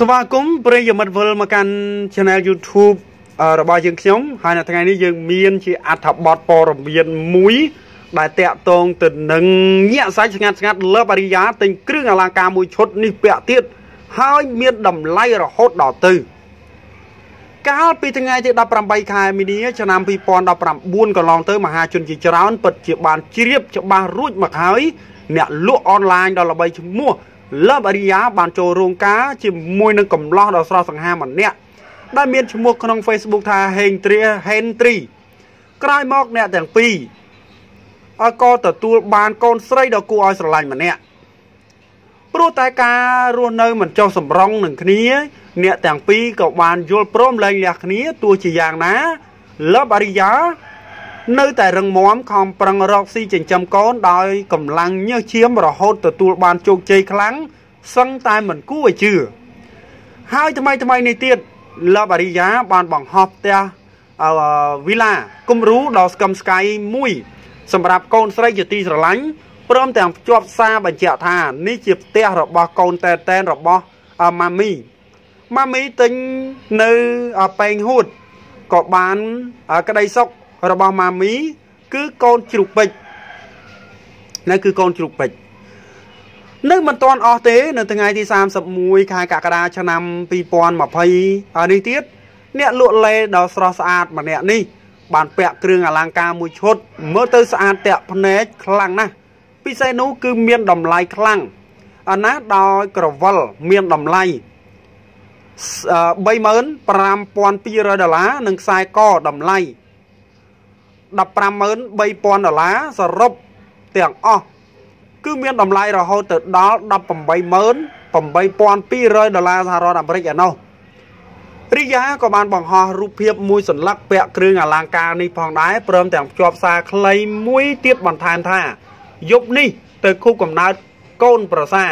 ស្វាគមន៍ប្រិយមិត្តវិលមកកាន់ Channel YouTube របស់យើងខ្ញុំហើយនៅថ្ងៃនេះយើងមានជាអត្ថបទព័ត៌មានមួយ ដែលតាក់ទងទៅនឹងញាក់សាច់ស្ងាត់ស្ងាត់លើបរិយាទិញគ្រឿងអលង្ការមួយឈុតនេះពាក់ទៀតហើយមានតម្លៃរហូតដល់ទៅ កាលពីថ្ងៃទី18ខែមីនាឆ្នាំ2019កន្លងទៅ មហាជនជាច្រើនពិតជាបានជ្រាបច្បាស់រួចមកហើយ អ្នកលក់អនឡាញដល់ល្បីឈ្មោះលោកអរិយាបាន ចូលរោងការជាមួយនឹងកំឡោះដ៏ស្រស់សង្ហាម្នាក់ដែលមានឈ្មោះក្នុង Facebook ថា Henry Henry ក្រោយមកអ្នកទាំងពីរឲ្យក៏ទទួលបានកូនស្រីដ៏គួរឲ្យស្រឡាញ់ម្នាក់ព្រោះតែការរស់នៅ មិនចុះសម្រុងនឹងគ្នា អ្នកទាំងពីរក៏បានយល់ព្រមលែងលះគ្នាទោះជាយ៉ាងណាលោកអរិយានៅតែរឹងមាំខំប្រឹងរកស៊ីចិញ្ចឹមកូនដោយកម្លាំងញើសឈាមរហូតទទួលបានជោគជ័យខ្លាំងសឹងតែមិនគួរឲ្យជឿហើយថ្មីថ្មីនេះទៀតឡាបារីយ៉ាបានបង្ហោះផ្ទះវីឡាគំរូដ៏ស្កឹមស្កៃមួយ សម្រាប់កូនស្រីជាទីស្រឡាញ់ព្រមទាំងភ្ជាប់សារបញ្ជាក់ថា នេះជាផ្ទះរបស់កូនតែតែនរបស់ម៉ាមីម៉ាមីទិញនៅប៉ែងហួតក៏បានក្តីសុខរបស់ម៉ាមីគឺកូនជ្រូកពេជ្រនៅគឺកូនជ្រូកពេជ្រនៅមិនទាន់អស់ទេ នៅថ្ងៃទី31ខែកក្កដាឆ្នាំ2020ហើយនេះទៀតអ្នកលក់លេដល់ស្រស់ស្អាតម្នាក់នេះបាន ពាក់គ្រឿងអលង្ការមួយឈុតមើលទៅស្អាតតាក់ភ្នែកខ្លាំងណាស់ពិសេសនោះគឺមានតម្លៃខ្លាំងអាណាដោយក្រវិលមានតម្លៃ35200ដុល្លារនិងខ្សែកតម្លៃ153,000ដុល្លារសរុបទាំងអស់គឺមានតម្លៃរហូតទៅដល់188,200ដុល្លារសហរដ្ឋអាមេរិកឯណោះរិយាក៏បានបង្ហោះរូបភាពមួយសន្លឹកពាក់គ្រឿងអលង្ការនេះផងដែរព្រមទាំងភ្ជាប់សារខ្លីមួយទៀតបន្ថែមថាយប់នេះ ទៅខូបកំណើតកូនប្រសា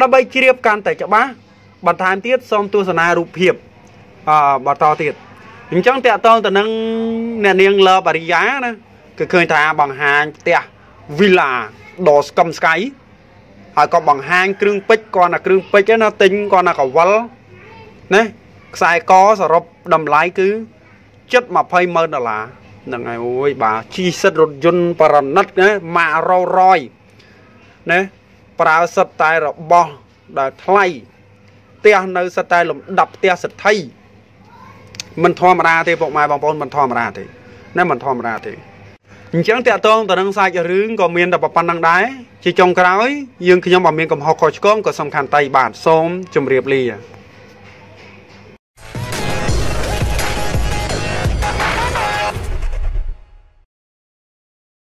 ដើម្បីជ្រាបកាន់តែច្បាស់បន្ថែមទៀតសូមទស្សនារូបភាពអឺបន្តទៀតអញ្ចឹងតកតងទៅនឹងអ្នកនាងលបអរិយាណាគឺឃើញថាបង្ហាញផ្ទះវីឡាដ៏ស្កឹមស្កៃហើយក៏បង្ហាញគ្រឿងពេជ្រគាត់ណាគ្រឿងពេជ្រណាទិញគាត់ណាកវលណាខ្សែកសរុបតម្លៃគឺ720ម៉ឺនដុល្លារហ្នឹងហើយអូយបាទជីសិតរថយន្តបរណិតណាម៉ាករោរយណាប្រើសិតតែរបស់ដែលថ្លៃផ្ទះនៅសិតតែលំដាប់ផ្ទះសទ្ធីមិនធម្មតាទេពុកម៉ែបងប្អូនមិនធម្មតាទេណាមិនធម្មតាទេអញ្ចឹងតកតងទៅនឹងសាច់រឿងក៏មានតែប៉ុណ្្នឹងដែរជាចុងក្រោយយើងខ្ញុំបើមានកំហុសខុសឆ្គងក៏សំខាន់តៃបាទសូមជម្រាបលា